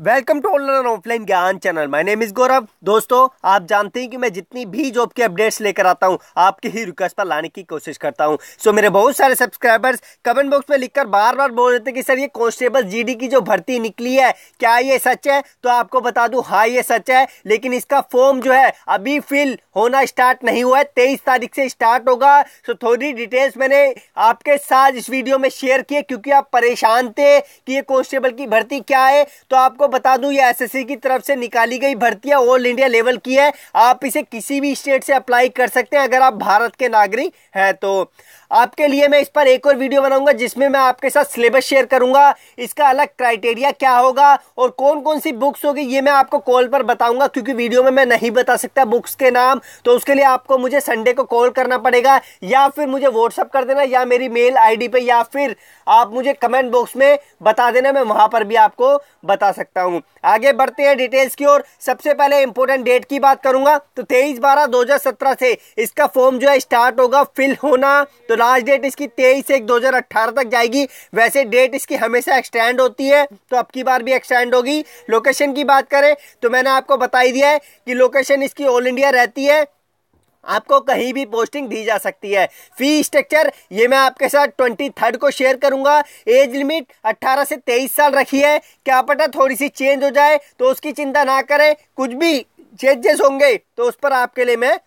welcome to online offline Gyan channel my name is Gaurav दोस्तों आप जानते हैं कि मैं जितनी भी जॉब के अपडेट्स लेकर आता हूं आपके ही रिक्वेस्ट पर लाने की कोशिश करता हूं सो so, मेरे बहुत सारे सब्सक्राइबर्स कमेंट बॉक्स में लिखकर बार बार बोल रहे थे कि सर ये कॉन्स्टेबल जीडी की जो भर्ती निकली है क्या ये सच है तो आपको बता दू हाँ ये सच है लेकिन इसका फॉर्म जो है अभी फिल होना स्टार्ट नहीं हुआ है तेईस तारीख से स्टार्ट होगा सो so, थोड़ी डिटेल्स मैंने आपके साथ इस वीडियो में शेयर किए क्योंकि आप परेशान थे कि ये कॉन्स्टेबल की भर्ती क्या है तो आपको बता दूं ये एसएससी की तरफ से निकाली गई भर्तियां ऑल इंडिया लेवल की है आप इसे किसी भी स्टेट से अप्लाई कर सकते हैं अगर आप भारत के नागरिक हैं तो आपके लिए मैं इस पर एक और वीडियो बनाऊंगा जिसमें मैं आपके साथ सिलेबस शेयर करूंगा इसका अलग क्राइटेरिया क्या होगा और कौन कौन सी बुक्स होगी ये मैं आपको कॉल पर बताऊंगा क्योंकि वीडियो में मैं नहीं बता सकता बुक्स के नाम तो उसके लिए आपको मुझे संडे को कॉल करना पड़ेगा या फिर मुझे व्हाट्सअप कर देना या मेरी मेल आई पे या फिर आप मुझे कमेंट बॉक्स में बता देना मैं वहां पर भी आपको बता सकता हूँ आगे बढ़ते हैं डिटेल्स की ओर सबसे पहले इंपॉर्टेंट डेट की बात करूंगा तो तेईस बारह दो से इसका फॉर्म जो है स्टार्ट होगा फिल होना तो लास्ट डेट इसकी तेईस एक दो तक जाएगी वैसे डेट इसकी हमेशा एक्सटेंड होती है तो अब की बार भी एक्सटेंड होगी लोकेशन की बात करें तो मैंने आपको बता ही दिया है कि लोकेशन इसकी ऑल इंडिया रहती है आपको कहीं भी पोस्टिंग दी जा सकती है फी स्ट्रक्चर ये मैं आपके साथ ट्वेंटी थर्ड को शेयर करूंगा एज लिमिट 18 से 23 साल रखी है क्या पता थोड़ी सी चेंज हो जाए तो उसकी चिंता ना करें कुछ भी चेंजेस होंगे तो उस पर आपके लिए मैं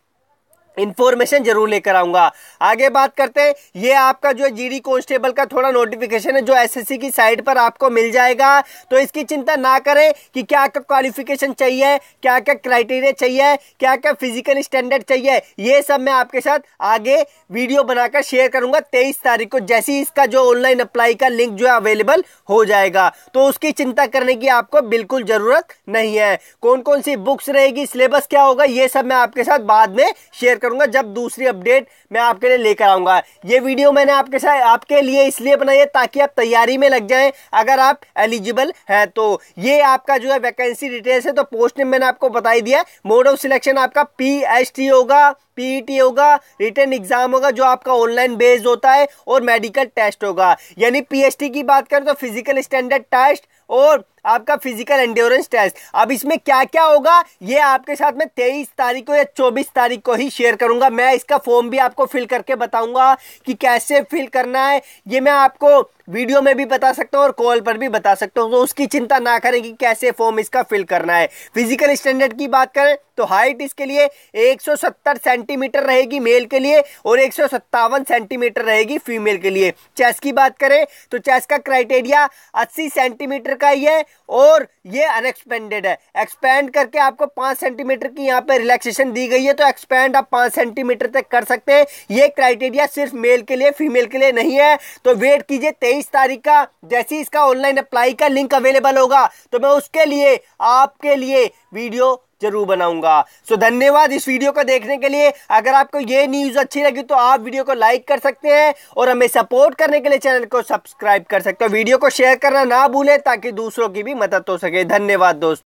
इन्फॉर्मेशन जरूर लेकर आऊंगा आगे बात करते हैं ये आपका जो है जीडी कांस्टेबल का थोड़ा नोटिफिकेशन है जो एसएससी की साइट पर आपको मिल जाएगा तो इसकी चिंता ना करें कि क्या क्या क्वालिफिकेशन चाहिए क्या क्या क्राइटेरिया चाहिए क्या क्या फिजिकल स्टैंडर्ड चाहिए ये सब मैं आपके साथ आगे वीडियो बनाकर शेयर करूंगा तेईस तारीख को जैसे ही इसका जो ऑनलाइन अप्लाई का लिंक जो है अवेलेबल हो जाएगा तो उसकी चिंता करने की आपको बिल्कुल जरूरत नहीं है कौन कौन सी बुक्स रहेगी सिलेबस क्या होगा ये सब मैं आपके साथ बाद में शेयर करूंगा जब दूसरी अपडेट मैं आपके लिए लेकर आऊंगा ये वीडियो मैंने आपके साथ आपके लिए इसलिए बनाई है ताकि आप तैयारी में लग जाएं अगर आप एलिजिबल हैं तो ये आपका जो है वैकेंसी डिटेल्स है तो पोस्ट ने मैंने आपको बताई दिया मोड ऑफ सिलेक्शन आपका पी होगा पीईटी e होगा रिटर्न एग्जाम होगा जो आपका ऑनलाइन बेस्ड होता है और मेडिकल टेस्ट होगा यानी पीएचटी की बात करें तो फिजिकल स्टैंडर्ड टेस्ट और आपका फिजिकल एंडोरेंस टेस्ट अब इसमें क्या क्या होगा ये आपके साथ में तेईस तारीख को या चौबीस तारीख को ही शेयर करूंगा मैं इसका फॉर्म भी आपको फिल करके बताऊंगा कि कैसे फिल करना है ये मैं आपको वीडियो में भी बता सकता हूँ और कॉल पर भी बता सकता हूँ तो उसकी चिंता ना करें कि कैसे फॉर्म इसका फिल करना है फिजिकल स्टैंडर्ड की बात करें तो हाइट इसके लिए 170 सेंटीमीटर रहेगी मेल के लिए और एक सेंटीमीटर रहेगी फीमेल के लिए चेस की बात करें तो चेस का क्राइटेरिया 80 सेंटीमीटर का ही है और ये अनएक्सपेंडेड है एक्सपेंड करके आपको 5 सेंटीमीटर की यहाँ पे रिलैक्सेशन दी गई है तो एक्सपेंड आप 5 सेंटीमीटर तक कर सकते हैं ये क्राइटेरिया सिर्फ मेल के लिए फीमेल के लिए नहीं है तो वेट कीजिए तेईस तेईस तारीख का जैसे इसका ऑनलाइन अप्लाई का लिंक अवेलेबल होगा तो मैं उसके लिए आपके लिए वीडियो जरूर बनाऊंगा सो धन्यवाद इस वीडियो को देखने के लिए अगर आपको ये न्यूज़ अच्छी लगी तो आप वीडियो को लाइक कर सकते हैं और हमें सपोर्ट करने के लिए चैनल को सब्सक्राइब कर सकते हो वीडियो को शेयर करना ना भूलें ताकि दूसरों की भी मदद हो सके धन्यवाद दोस्तों